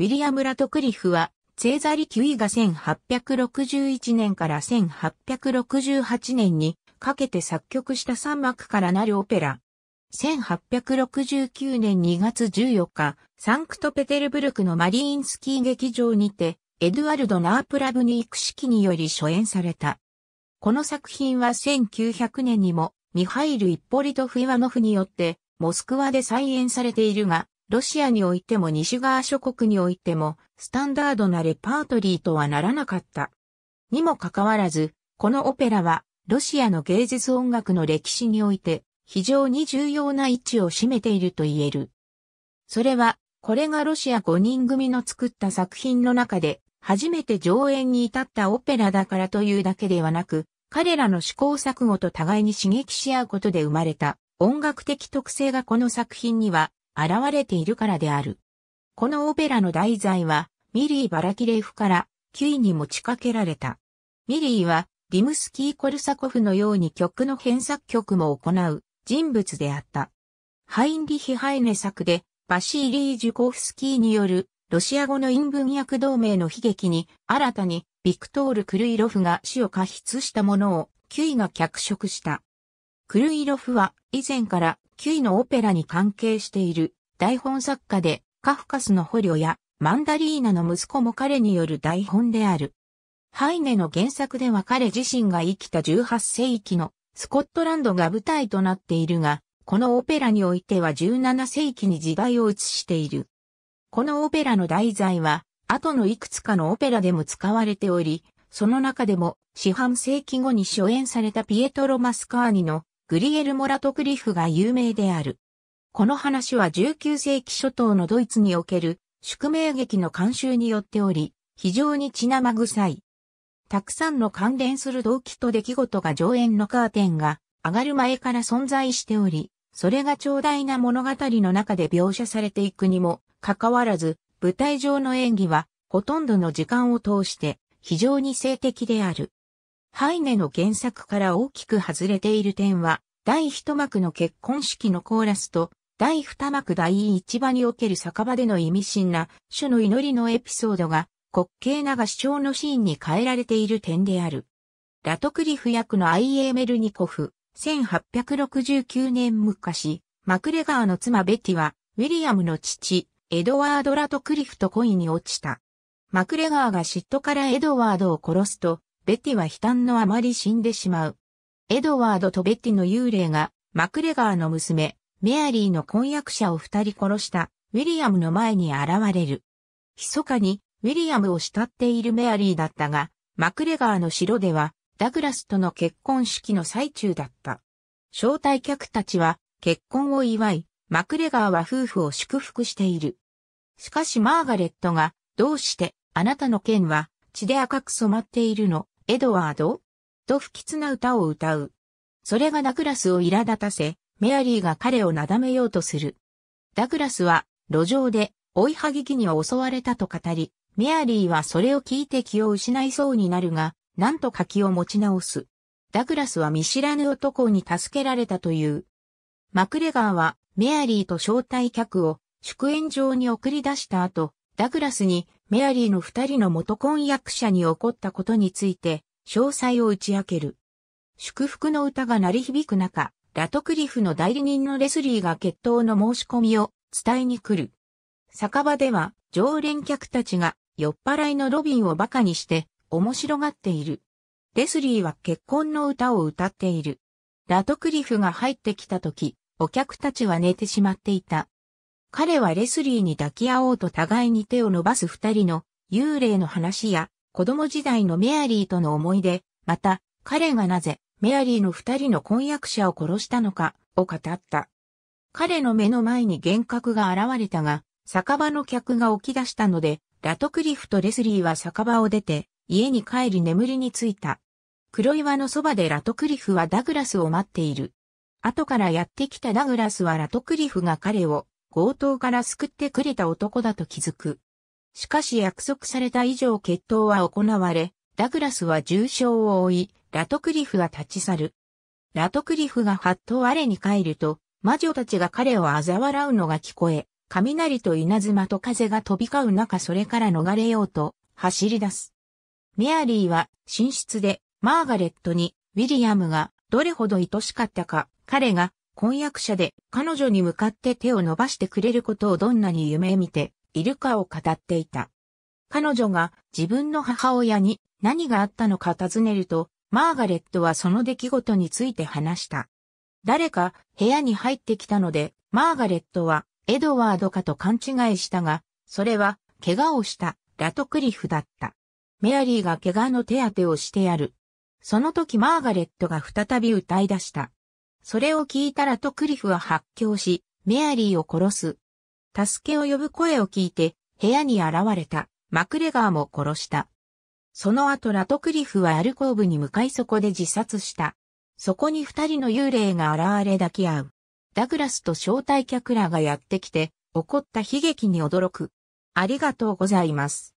ウィリアム・ラトクリフは、チェーザリ・キュイが1861年から1868年にかけて作曲した3幕からなるオペラ。1869年2月14日、サンクトペテルブルクのマリーンスキー劇場にて、エドゥアルド・ナープラブニーク式により初演された。この作品は1900年にも、ミハイル・イッポリト・フイワノフによって、モスクワで再演されているが、ロシアにおいても西側諸国においても、スタンダードなレパートリーとはならなかった。にもかかわらず、このオペラは、ロシアの芸術音楽の歴史において、非常に重要な位置を占めていると言える。それは、これがロシア5人組の作った作品の中で、初めて上演に至ったオペラだからというだけではなく、彼らの試行錯誤と互いに刺激し合うことで生まれた音楽的特性がこの作品には現れているからである。このオペラの題材は、ミリー・バラキレフから、キュイに持ちかけられた。ミリーは、リムスキー・コルサコフのように曲の編作曲も行う人物であった。ハインリヒ・ハイネ作で、バシーリー・ジュコフスキーによる、ロシア語の韻文訳同盟の悲劇に、新たに、ビクトール・クルイロフが死を過筆したものを、キュイが脚色した。クルイロフは、以前から、キュイのオペラに関係している、台本作家で、カフカスの捕虜やマンダリーナの息子も彼による台本である。ハイネの原作では彼自身が生きた18世紀のスコットランドが舞台となっているが、このオペラにおいては17世紀に時代を映している。このオペラの題材は、後のいくつかのオペラでも使われており、その中でも、四半世紀後に初演されたピエトロ・マスカーニのグリエル・モラトクリフが有名である。この話は19世紀初頭のドイツにおける宿命劇の慣習によっており、非常に血生臭い。たくさんの関連する動機と出来事が上演のカーテンが上がる前から存在しており、それが長大な物語の中で描写されていくにもかかわらず、舞台上の演技はほとんどの時間を通して非常に性的である。ハイネの原作から大きく外れている点は、第一幕の結婚式のコーラスと第二幕第一場における酒場での意味深な主の祈りのエピソードが滑稽な合唱のシーンに変えられている点である。ラトクリフ役のアイエーメルニコフ、1869年昔、マクレガーの妻ベティは、ウィリアムの父、エドワード・ラトクリフと恋に落ちた。マクレガーが嫉妬からエドワードを殺すと、ベティは悲嘆のあまり死んでしまう。エドワードとベティの幽霊が、マクレガーの娘、メアリーの婚約者を二人殺したウィリアムの前に現れる。密かにウィリアムを慕っているメアリーだったが、マクレガーの城ではダグラスとの結婚式の最中だった。招待客たちは結婚を祝い、マクレガーは夫婦を祝福している。しかしマーガレットが、どうしてあなたの剣は血で赤く染まっているの、エドワードと不吉な歌を歌う。それがダグラスを苛立たせ、メアリーが彼をなだめようとする。ダグラスは、路上で、追いはぎきに襲われたと語り、メアリーはそれを聞いて気を失いそうになるが、なんとか気を持ち直す。ダグラスは見知らぬ男に助けられたという。マクレガーは、メアリーと招待客を、祝宴場に送り出した後、ダグラスに、メアリーの二人の元婚約者に起こったことについて、詳細を打ち明ける。祝福の歌が鳴り響く中、ラトクリフの代理人のレスリーが決闘の申し込みを伝えに来る。酒場では常連客たちが酔っ払いのロビンを馬鹿にして面白がっている。レスリーは結婚の歌を歌っている。ラトクリフが入ってきた時、お客たちは寝てしまっていた。彼はレスリーに抱き合おうと互いに手を伸ばす二人の幽霊の話や子供時代のメアリーとの思い出、また彼がなぜメアリーの二人の婚約者を殺したのか、を語った。彼の目の前に幻覚が現れたが、酒場の客が起き出したので、ラトクリフとレスリーは酒場を出て、家に帰り眠りについた。黒岩のそばでラトクリフはダグラスを待っている。後からやってきたダグラスはラトクリフが彼を強盗から救ってくれた男だと気づく。しかし約束された以上決闘は行われ、ダグラスは重傷を負い、ラトクリフは立ち去る。ラトクリフがはっと我に帰ると、魔女たちが彼を嘲笑うのが聞こえ、雷と稲妻と風が飛び交う中それから逃れようと走り出す。メアリーは寝室でマーガレットにウィリアムがどれほど愛しかったか、彼が婚約者で彼女に向かって手を伸ばしてくれることをどんなに夢見ているかを語っていた。彼女が自分の母親に何があったのか尋ねると、マーガレットはその出来事について話した。誰か部屋に入ってきたので、マーガレットはエドワードかと勘違いしたが、それは怪我をしたラトクリフだった。メアリーが怪我の手当てをしてやる。その時マーガレットが再び歌い出した。それを聞いたラトクリフは発狂し、メアリーを殺す。助けを呼ぶ声を聞いて、部屋に現れた、マクレガーも殺した。その後ラトクリフはアルコーブに向かいそこで自殺した。そこに二人の幽霊が現れ抱き合う。ダグラスと招待客らがやってきて、怒った悲劇に驚く。ありがとうございます。